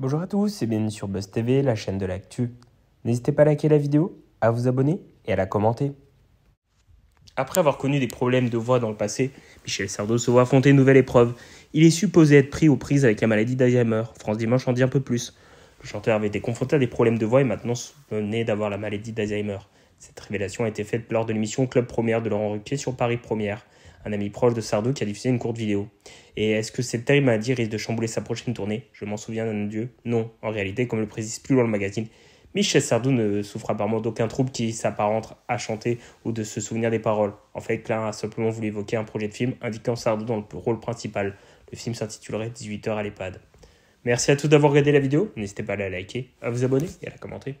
Bonjour à tous et bienvenue sur Buzz TV, la chaîne de l'actu. N'hésitez pas à liker la vidéo, à vous abonner et à la commenter. Après avoir connu des problèmes de voix dans le passé, Michel Sardo se voit affronter une nouvelle épreuve. Il est supposé être pris aux prises avec la maladie d'Alzheimer. France Dimanche en dit un peu plus. Le chanteur avait été confronté à des problèmes de voix et maintenant venait d'avoir la maladie d'Alzheimer. Cette révélation a été faite lors de l'émission Club Première de Laurent Ruquier sur Paris Première un ami proche de Sardou qui a diffusé une courte vidéo. Et est-ce que cette terrible maladie risque de chambouler sa prochaine tournée Je m'en souviens d'un dieu. Non, en réalité, comme le précise plus loin le magazine, Michel Sardou ne souffre apparemment d'aucun trouble qui s'apparente à chanter ou de se souvenir des paroles. En fait, Clara a simplement voulu évoquer un projet de film indiquant Sardou dans le rôle principal. Le film s'intitulerait 18 heures à l'EHPAD. Merci à tous d'avoir regardé la vidéo. N'hésitez pas à la liker, à vous abonner et à la commenter.